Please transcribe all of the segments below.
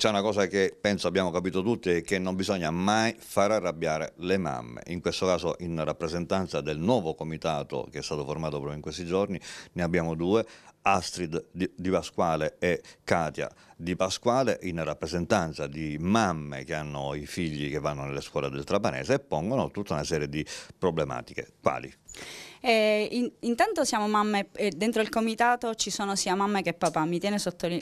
C'è una cosa che penso abbiamo capito tutti che non bisogna mai far arrabbiare le mamme. In questo caso in rappresentanza del nuovo comitato che è stato formato proprio in questi giorni, ne abbiamo due, Astrid Di Pasquale e Katia Di Pasquale in rappresentanza di mamme che hanno i figli che vanno nelle scuole del Trapanese e pongono tutta una serie di problematiche. Quali? Eh, in, intanto siamo mamme, eh, dentro il comitato ci sono sia mamme che papà, mi,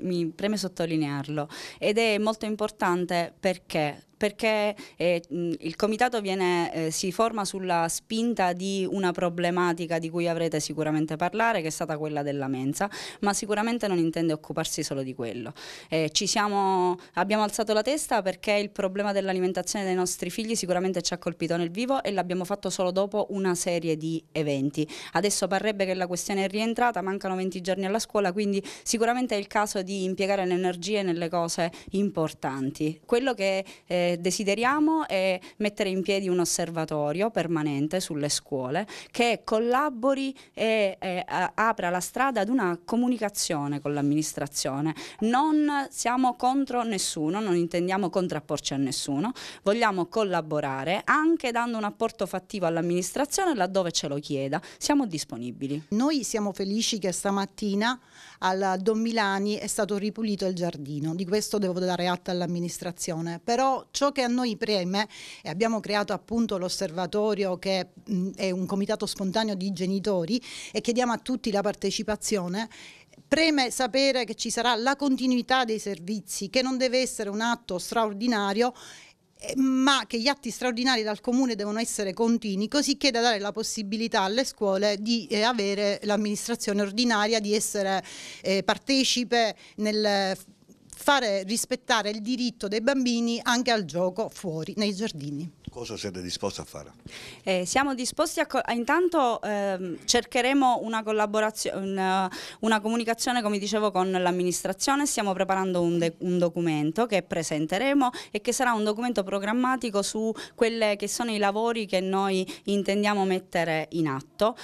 mi preme sottolinearlo ed è molto importante perché perché eh, il comitato viene, eh, si forma sulla spinta di una problematica di cui avrete sicuramente parlare, che è stata quella della mensa, ma sicuramente non intende occuparsi solo di quello. Eh, siamo, abbiamo alzato la testa perché il problema dell'alimentazione dei nostri figli sicuramente ci ha colpito nel vivo e l'abbiamo fatto solo dopo una serie di eventi. Adesso parrebbe che la questione è rientrata, mancano 20 giorni alla scuola, quindi sicuramente è il caso di impiegare le energie nelle cose importanti. Quello che eh, desideriamo è mettere in piedi un osservatorio permanente sulle scuole che collabori e eh, apra la strada ad una comunicazione con l'amministrazione. Non siamo contro nessuno, non intendiamo contrapporci a nessuno, vogliamo collaborare anche dando un apporto fattivo all'amministrazione laddove ce lo chieda, siamo disponibili. Noi siamo felici che stamattina al Don Milani è stato ripulito il giardino, di questo devo dare atto all'amministrazione, però Ciò che a noi preme, e abbiamo creato appunto l'osservatorio che è un comitato spontaneo di genitori e chiediamo a tutti la partecipazione, preme sapere che ci sarà la continuità dei servizi, che non deve essere un atto straordinario eh, ma che gli atti straordinari dal comune devono essere continui, così che da dare la possibilità alle scuole di eh, avere l'amministrazione ordinaria, di essere eh, partecipe nel fare rispettare il diritto dei bambini anche al gioco fuori, nei giardini. Cosa siete disposti a fare? Eh, siamo disposti a... Eh, intanto ehm, cercheremo una collaborazione, una, eh, una, comunicazione come dicevo con l'amministrazione, stiamo preparando un, un, documento che presenteremo e che sarà un documento programmatico su quelli che sono i lavori che noi intendiamo mettere in atto.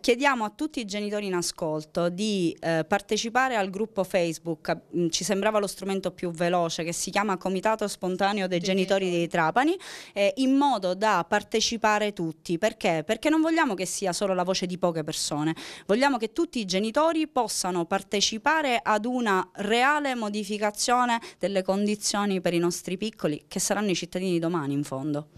Chiediamo a tutti i genitori in ascolto di eh, partecipare al gruppo Facebook, ci sembrava lo lo strumento più veloce che si chiama Comitato Spontaneo dei Genitori dei Trapani eh, in modo da partecipare tutti. Perché? Perché non vogliamo che sia solo la voce di poche persone, vogliamo che tutti i genitori possano partecipare ad una reale modificazione delle condizioni per i nostri piccoli che saranno i cittadini domani in fondo.